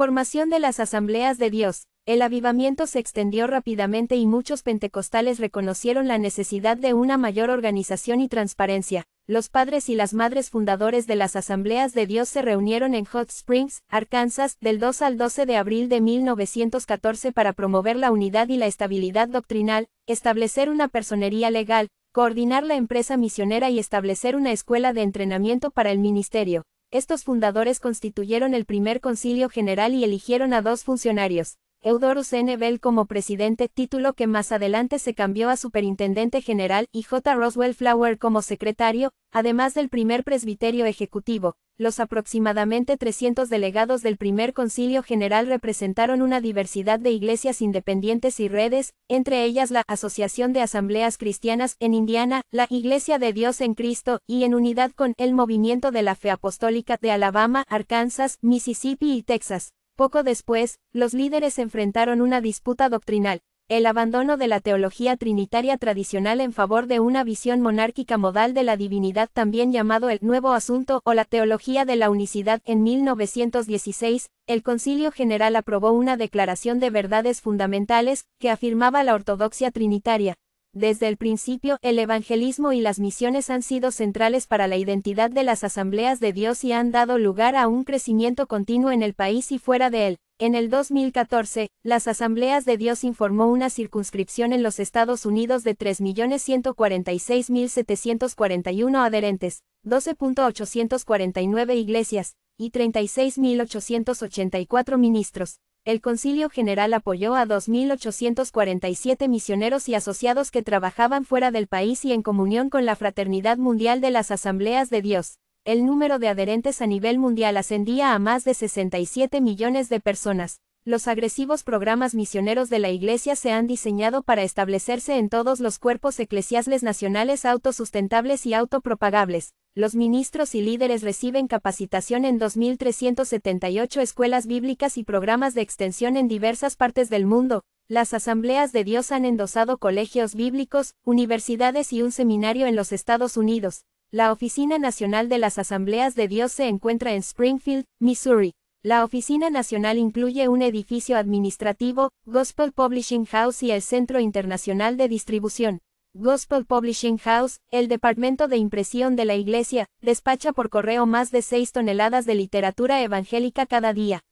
Formación de las asambleas de Dios. El avivamiento se extendió rápidamente y muchos pentecostales reconocieron la necesidad de una mayor organización y transparencia. Los padres y las madres fundadores de las asambleas de Dios se reunieron en Hot Springs, Arkansas, del 2 al 12 de abril de 1914 para promover la unidad y la estabilidad doctrinal, establecer una personería legal, coordinar la empresa misionera y establecer una escuela de entrenamiento para el ministerio estos fundadores constituyeron el primer concilio general y eligieron a dos funcionarios, Eudorus N. Bell como presidente, título que más adelante se cambió a superintendente general, y J. Roswell Flower como secretario, además del primer presbiterio ejecutivo. Los aproximadamente 300 delegados del primer concilio general representaron una diversidad de iglesias independientes y redes, entre ellas la Asociación de Asambleas Cristianas en Indiana, la Iglesia de Dios en Cristo, y en unidad con el Movimiento de la Fe Apostólica de Alabama, Arkansas, Mississippi y Texas. Poco después, los líderes enfrentaron una disputa doctrinal, el abandono de la teología trinitaria tradicional en favor de una visión monárquica modal de la divinidad también llamado el Nuevo Asunto o la teología de la unicidad. En 1916, el Concilio General aprobó una declaración de verdades fundamentales que afirmaba la ortodoxia trinitaria, desde el principio, el evangelismo y las misiones han sido centrales para la identidad de las asambleas de Dios y han dado lugar a un crecimiento continuo en el país y fuera de él. En el 2014, las asambleas de Dios informó una circunscripción en los Estados Unidos de 3.146.741 adherentes, 12.849 iglesias, y 36.884 ministros, el Concilio General apoyó a 2.847 misioneros y asociados que trabajaban fuera del país y en comunión con la Fraternidad Mundial de las Asambleas de Dios. El número de adherentes a nivel mundial ascendía a más de 67 millones de personas, los agresivos programas misioneros de la Iglesia se han diseñado para establecerse en todos los cuerpos eclesiales nacionales autosustentables y autopropagables. Los ministros y líderes reciben capacitación en 2.378 escuelas bíblicas y programas de extensión en diversas partes del mundo. Las asambleas de Dios han endosado colegios bíblicos, universidades y un seminario en los Estados Unidos. La Oficina Nacional de las Asambleas de Dios se encuentra en Springfield, Missouri. La oficina nacional incluye un edificio administrativo, Gospel Publishing House y el Centro Internacional de Distribución. Gospel Publishing House, el departamento de impresión de la iglesia, despacha por correo más de 6 toneladas de literatura evangélica cada día.